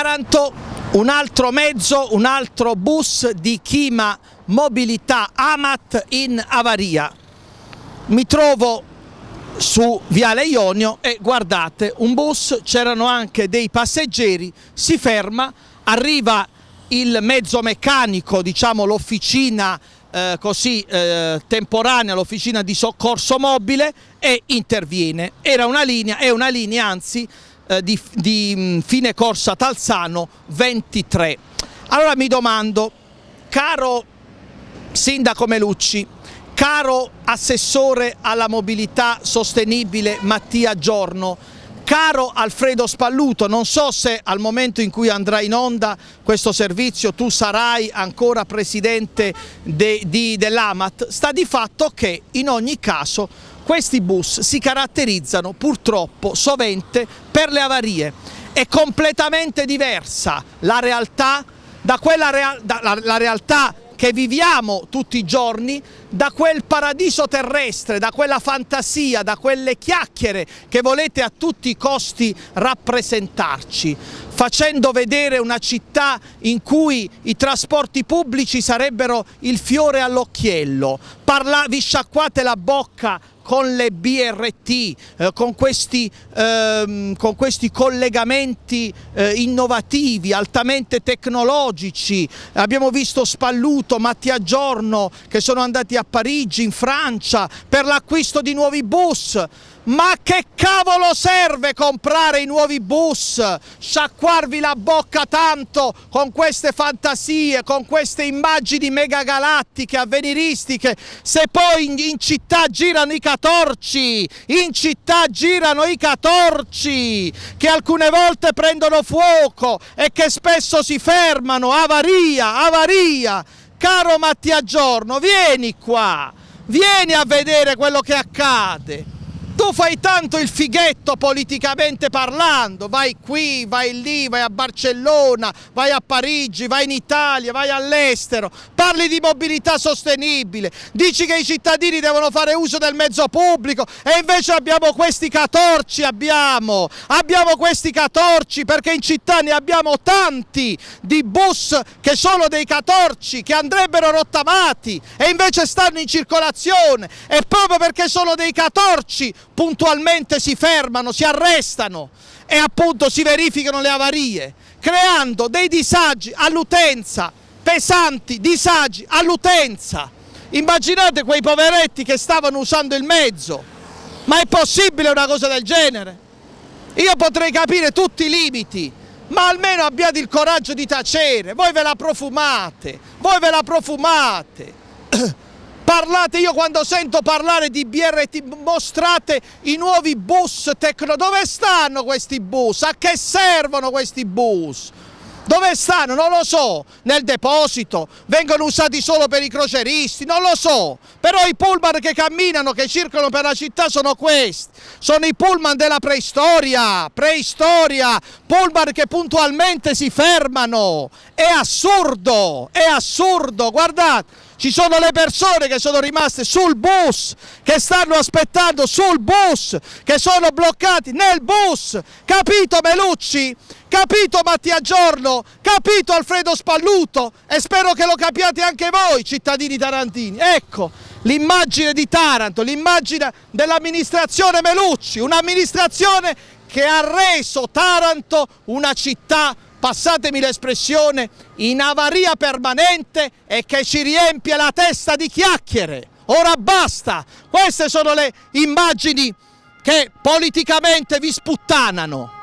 Taranto, un altro mezzo, un altro bus di Chima Mobilità Amat in avaria. Mi trovo su Viale Ionio e guardate, un bus, c'erano anche dei passeggeri, si ferma, arriva il mezzo meccanico, diciamo l'officina eh, così eh, temporanea, l'officina di soccorso mobile e interviene. Era una linea, è una linea anzi eh, di, di mm, fine corsa Talzano 23. Allora mi domando, caro sindaco Melucci, caro assessore alla mobilità sostenibile Mattia Giorno, caro Alfredo Spalluto, non so se al momento in cui andrà in onda questo servizio tu sarai ancora presidente de, dell'AMAT, sta di fatto che in ogni caso questi bus si caratterizzano purtroppo sovente per le avarie. È completamente diversa la realtà da quella real da la, la realtà che viviamo tutti i giorni da quel paradiso terrestre, da quella fantasia, da quelle chiacchiere che volete a tutti i costi rappresentarci, facendo vedere una città in cui i trasporti pubblici sarebbero il fiore all'occhiello. vi sciacquate la bocca con le BRT, eh, con, questi, ehm, con, questi, collegamenti eh, innovativi, altamente tecnologici. Abbiamo visto Spalluto, Mattia Giorno che sono andati a Parigi, in Francia, per l'acquisto di nuovi bus. Ma che cavolo serve comprare i nuovi bus, sciacquarvi la bocca tanto con queste fantasie, con queste immagini megagalattiche, avveniristiche, se poi in, in città girano i catorci, in città girano i catorci, che alcune volte prendono fuoco e che spesso si fermano, avaria, avaria. Caro Mattia Giorno, vieni qua, vieni a vedere quello che accade tu fai tanto il fighetto politicamente parlando, vai qui, vai lì, vai a Barcellona, vai a Parigi, vai in Italia, vai all'estero, parli di mobilità sostenibile, dici che i cittadini devono fare uso del mezzo pubblico e invece abbiamo questi catorci, abbiamo, abbiamo questi catorci perché in città ne abbiamo tanti di bus che sono dei catorci, che andrebbero rottamati e invece stanno in circolazione e proprio perché sono dei catorci puntualmente si fermano, si arrestano e appunto si verificano le avarie, creando dei disagi all'utenza, pesanti disagi all'utenza. Immaginate quei poveretti che stavano usando il mezzo, ma è possibile una cosa del genere? Io potrei capire tutti i limiti, ma almeno abbiate il coraggio di tacere, voi ve la profumate, voi ve la profumate. parlate, io quando sento parlare di BRT mostrate i nuovi bus tecno, dove stanno questi bus? A che servono questi bus? Dove stanno? Non lo so, nel deposito, vengono usati solo per i croceristi, non lo so, però i pullman che camminano, che circolano per la città sono questi, sono i pullman della preistoria, preistoria, pullman che puntualmente si fermano, è assurdo, è assurdo, guardate ci sono le persone che sono rimaste sul bus, che stanno aspettando sul bus, che sono bloccati nel bus, capito Melucci? Capito Mattia Giorno? Capito Alfredo Spalluto? E spero che lo capiate anche voi cittadini tarantini. Ecco l'immagine di Taranto, l'immagine dell'amministrazione Melucci, un'amministrazione che ha reso Taranto una città passatemi l'espressione, in avaria permanente e che ci riempie la testa di chiacchiere. Ora basta! Queste sono le immagini che politicamente vi sputtanano.